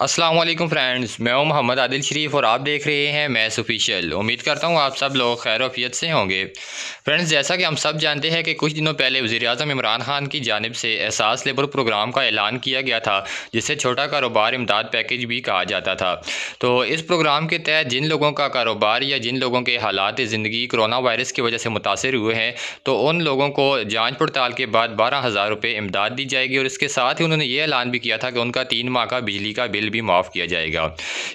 Aslam friends मैं हूं मोहम्मद आदिल शरीफ और आप देख रहे हैं मैथ्स ऑफिशियल उम्मीद करता हूं आप सब लोग खैर वफियत से होंगे फ्रेंड्स जैसा कि हम सब जानते हैं कि कुछ दिनों पहले वजी अजम इमरान खान की जानब से एहसास लेबर प्रोग्राम का ऐलान किया गया था जिसे छोटा कारोबार इमदाद पैकेज भी कहा जाता था तो इस प्रोग्राम के तहत जिन लोगों का कारोबार या जिन लोगों के हालात ज़िंदगी करोना वायरस की वजह से मुतासर हुए हैं तो उन लोगों को जाँच पड़ताल के बाद बारह हज़ार रुपये इमदाद दी जाएगी और इसके साथ ही उन्होंने ये ऐलान भी किया था कि उनका तीन माह का बिजली का बिल भी माफ़ किया जाएगा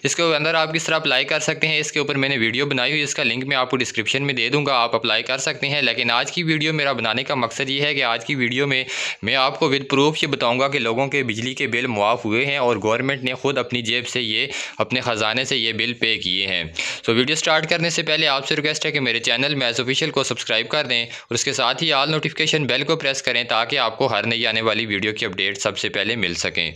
इसके अंदर आप किस तरह अप्लाई कर सकते हैं इसके ऊपर मैंने वीडियो बनाई हुई इसका लिंक मैं आपको डिस्क्रिप्शन में दे दूँगा आप अप्लाई कर सकते हैं लेकिन आज की वीडियो मेरा बनाने का मकसद ये है कि आज की वीडियो में मैं आपको विद प्रूफ ये बताऊँगा कि लोगों के बिजली के बिल मुआफ़ हुए हैं और गवर्नमेंट ने खुद अपनी जेब से ये अपने ख़जाने से ये बिल पे किए हैं तो वीडियो स्टार्ट करने से पहले आपसे रिक्वेस्ट है कि मेरे चैनल मैज ऑफिशियल को सब्सक्राइब कर दें और उसके साथ ही आल नोटिफिकेशन बेल को प्रेस करें ताकि आपको हर नई आने वाली वीडियो की अपडेट सबसे पहले मिल सकें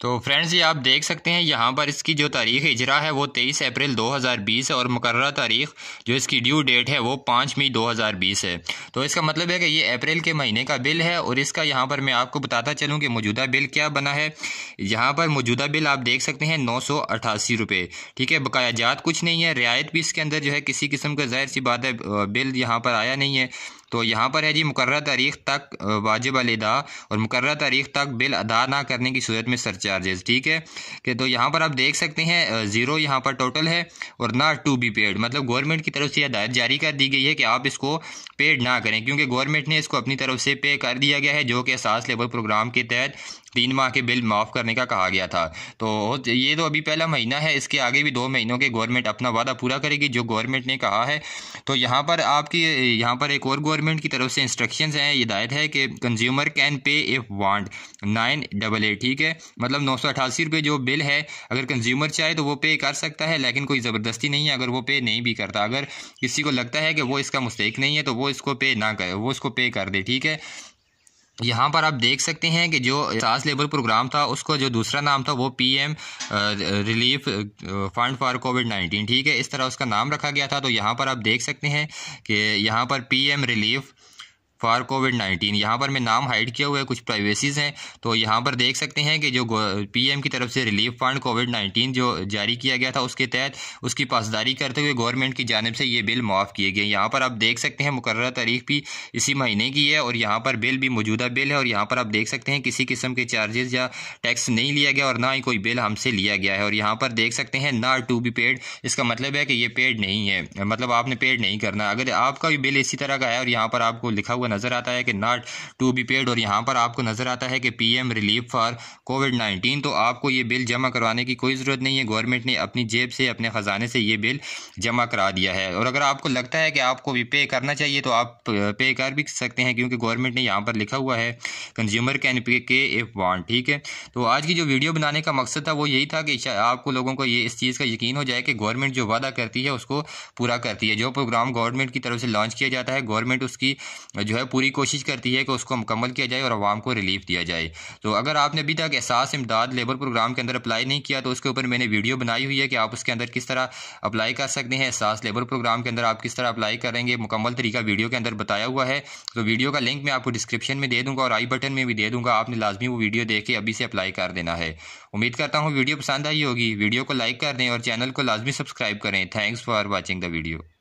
तो फ्रेंड्स ये आप देख सकते हैं यहाँ पर इसकी जो तारीख़ इजरा है वो तेईस अप्रैल 2020 है और मुकर तारीख़ जो इसकी ड्यू डेट है वो पाँच मई 2020 है तो इसका मतलब है कि ये अप्रैल के महीने का बिल है और इसका यहाँ पर मैं आपको बताता चलूँ कि मौजूदा बिल क्या बना है यहाँ पर मौजूदा बिल आप देख सकते हैं नौ सौ अट्ठासी रुपये ठीक है बकाया जात कुछ नहीं है रियायत भी इसके अंदर जो है किसी किस्म का जाहिर सी बात है बिल यहाँ पर आया नहीं है तो यहाँ पर है जी मुकर तारीख तक वाजिब अलदा और मुकर तारीख तक बिल अदा ना करने की सूरत में सर चार्जेस ठीक है कि तो यहाँ पर आप देख सकते हैं ज़ीरो यहाँ पर टोटल है और ना टू बी पेड मतलब गवर्नमेंट की तरफ से हदायत जारी कर दी गई है कि आप इसको पेड ना करें क्योंकि गवर्नमेंट ने इसको अपनी तरफ से पे कर दिया गया है जो कि सास लेबर प्रोग्राम के तहत तीन माह के बिल माफ़ करने का कहा गया था तो ये तो अभी पहला महीना है इसके आगे भी दो महीनों के गवर्नमेंट अपना वादा पूरा करेगी जो गवर्नमेंट ने कहा है तो यहाँ पर आपकी यहाँ पर एक और गवर्नमेंट की तरफ से इंस्ट्रक्शन हैं हिदायत है कि consumer can pay if want nine double A ठीक है मतलब नौ सौ अठासी रुपये जो बिल है अगर कंज्यूमर चाहे तो वो पे कर सकता है लेकिन कोई ज़बरदस्ती नहीं है अगर वो पे नहीं भी करता अगर किसी को लगता है कि वो इसका मुस्तक नहीं है तो वो इसको पे ना करे वो इसको पे कर दे ठीक है यहाँ पर आप देख सकते हैं कि जो सास लेबर प्रोग्राम था उसको जो दूसरा नाम था वो PM relief fund for COVID nineteen ठीक है इस तरह उसका नाम रखा गया था तो यहाँ पर आप देख सकते हैं कि यहाँ पर PM relief for COVID nineteen यहाँ पर मैं नाम हाइड किया हुआ है कुछ प्राइवेसीज़ हैं तो यहाँ पर देख सकते हैं कि जो पीएम की तरफ से रिलीफ फंड कोविड नाइन्टीन जो जारी किया गया था उसके तहत उसकी पासदारी करते हुए गवर्नमेंट की जानब से ये बिल माफ़ किए गए यहाँ पर आप देख सकते हैं मुकर तारीख भी इसी महीने की है और यहाँ पर बिल भी मौजूदा बिल है और यहाँ पर आप देख सकते हैं किसी किस्म के चार्जेज या टैक्स नहीं लिया गया और ना ही कोई बिल हमसे लिया गया है और यहाँ पर देख सकते हैं ना टू बी पेड इसका मतलब है कि ये पेड नहीं है मतलब आपने पेड नहीं करना अगर आपका भी बिल इसी तरह का है और यहाँ पर आपको लिखा हुआ आपको नज़र आता है कि नॉट टू बी पेड और यहाँ पर आपको नज़र आता है कि P M relief for COVID nineteen तो आपको ये बिल जमा करवाने की कोई ज़रूरत नहीं है गवर्नमेंट ने अपनी जेब से अपने ख़जाने से ये बिल जमा करा दिया है और अगर आपको लगता है कि आपको भी पे करना चाहिए तो आप पे कर भी सकते हैं क्योंकि गवर्नमेंट ने यहाँ पर लिखा हुआ है कंज्यूमर कैन पे के एफ वन ठीक है तो आज की जो वीडियो बनाने का मकसद था वो यही था कि आपको लोगों को ये इस चीज़ का यकीन हो जाए कि गवर्नमेंट जो वादा करती है उसको पूरा करती है जो प्रोग्राम गवर्नमेंट की तरफ से लॉन्च किया जाता है गवर्नमेंट उसकी जो है पूरी कोशिश करती है कि उसको मुकम्मल किया जाए और आवाम को रिलीफ दिया जाए तो अगर आपने अभी तक एहसास इमदाद लेबर प्रोग्राम के अंदर अप्लाई नहीं किया तो उसके ऊपर मैंने वीडियो बनाई हुई है कि आप उसके अंदर किस तरह अप्लाई कर सकते हैं एहसास लेबर प्रोग्राम के अंदर आप किस तरह अप्लाई करेंगे मुकम्मल तरीका वीडियो के अंदर बताया हुआ है तो वीडियो का लिंक मैं आपको डिस्क्रिप्शन में दे दूँगा और आई बटन में भी दे दूँगा आपने लाजमी वो वीडियो देख के अभी से अप्लाई कर देना है उम्मीद करता हूँ वीडियो पसंद आई होगी वीडियो को लाइक कर दें और चैनल को लाजमी सब्सक्राइब करें thanks for watching the video